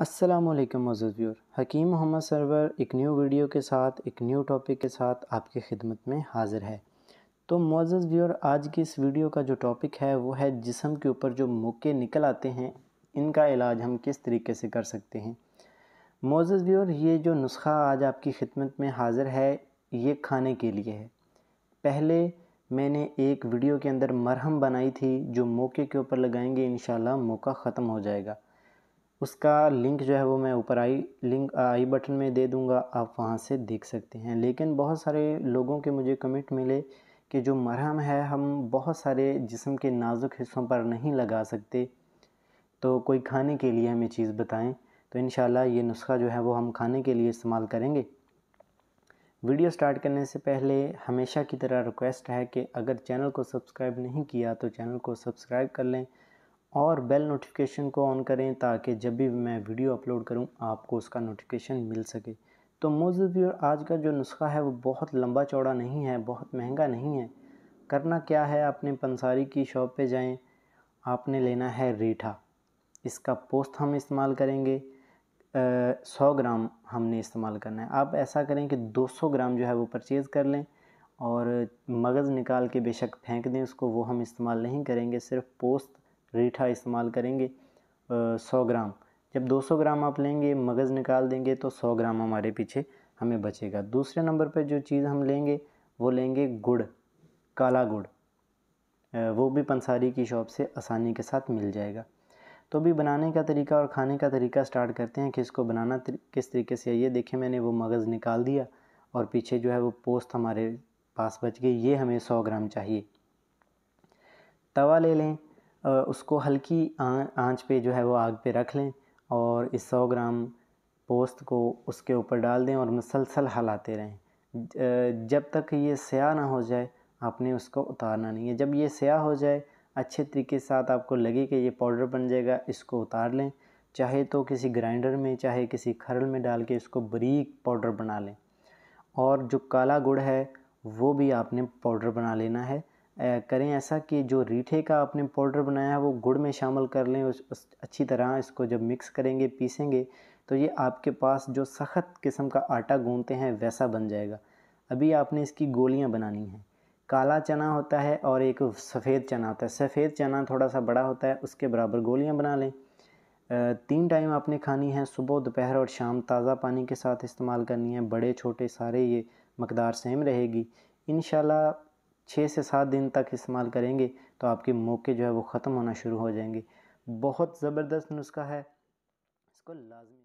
अस्सलाम वालेकुम व्यूर हकीम मोहम्मद सरवर एक न्यू वीडियो के साथ एक न्यू टॉपिक के साथ आपकी खिदमत में हाज़िर है तो मोज़ व्यूअर आज की इस वीडियो का जो टॉपिक है वो है जिसम के ऊपर जो मौके निकल आते हैं इनका इलाज हम किस तरीके से कर सकते हैं मोज़ व्यूअर ये जो नुस्खा आज आपकी खिदमत में हाज़िर है ये खाने के लिए है पहले मैंने एक वीडियो के अंदर मरहम बनाई थी जो मौके के ऊपर लगाएंगे इन मौका ख़त्म हो जाएगा उसका लिंक जो है वो मैं ऊपर आई लिंक आई बटन में दे दूंगा आप वहाँ से देख सकते हैं लेकिन बहुत सारे लोगों के मुझे कमेंट मिले कि जो मरहम है हम बहुत सारे जिसम के नाजुक हिस्सों पर नहीं लगा सकते तो कोई खाने के लिए हमें चीज़ बताएं तो इन ये नुस्खा जो है वो हम खाने के लिए इस्तेमाल करेंगे वीडियो स्टार्ट करने से पहले हमेशा की तरह रिक्वेस्ट है कि अगर चैनल को सब्सक्राइब नहीं किया तो चैनल को सब्सक्राइब कर लें और बेल नोटिफिकेशन को ऑन करें ताकि जब भी मैं वीडियो अपलोड करूं आपको उसका नोटिफिकेशन मिल सके तो मोज़ आज का जो नुस्खा है वो बहुत लंबा चौड़ा नहीं है बहुत महंगा नहीं है करना क्या है आपने पंसारी की शॉप पे जाएं आपने लेना है रीठा इसका पोस्त हम इस्तेमाल करेंगे सौ ग्राम हमने इस्तेमाल करना है आप ऐसा करें कि दो ग्राम जो है वो परचेज़ कर लें और मगज़ निकाल के बेशक फेंक दें उसको वो हम इस्तेमाल नहीं करेंगे सिर्फ पोस्त रीठा इस्तेमाल करेंगे सौ ग्राम जब 200 ग्राम आप लेंगे मगज़ निकाल देंगे तो 100 ग्राम हमारे पीछे हमें बचेगा दूसरे नंबर पर जो चीज़ हम लेंगे वो लेंगे गुड़ काला गुड़ वो भी पंसारी की शॉप से आसानी के साथ मिल जाएगा तो भी बनाने का तरीका और खाने का तरीका स्टार्ट करते हैं कि इसको बनाना किस तरीके से ये देखिए मैंने वो मगज़ निकाल दिया और पीछे जो है वो पोस्त हमारे पास बच गई ये हमें सौ ग्राम चाहिए तवा ले लें उसको हल्की आंच पे जो है वो आग पे रख लें और इस सौ ग्राम पोस्त को उसके ऊपर डाल दें और मुसलसल हलाते रहें जब तक ये स्याह ना हो जाए आपने उसको उतारना नहीं है जब ये स्याह हो जाए अच्छे तरीके से साथ आपको लगे कि ये पाउडर बन जाएगा इसको उतार लें चाहे तो किसी ग्राइंडर में चाहे किसी खरल में डाल के इसको बरीक पाउडर बना लें और जो काला गुड़ है वो भी आपने पाउडर बना लेना है करें ऐसा कि जो रीठे का आपने पाउडर बनाया है वो गुड़ में शामिल कर लें उस, उस अच्छी तरह इसको जब मिक्स करेंगे पीसेंगे तो ये आपके पास जो सख्त किस्म का आटा गूंदते हैं वैसा बन जाएगा अभी आपने इसकी गोलियां बनानी हैं काला चना होता है और एक सफ़ेद चना होता है सफ़ेद चना थोड़ा सा बड़ा होता है उसके बराबर गोलियाँ बना लें तीन टाइम आपने खानी है सुबह दोपहर और शाम ताज़ा पानी के साथ इस्तेमाल करनी है बड़े छोटे सारे ये मकदार सेम रहेगी इन छः से सात दिन तक इस्तेमाल करेंगे तो आपके मौके जो है वो ख़त्म होना शुरू हो जाएंगे बहुत ज़बरदस्त नुस्खा है इसको लाजमी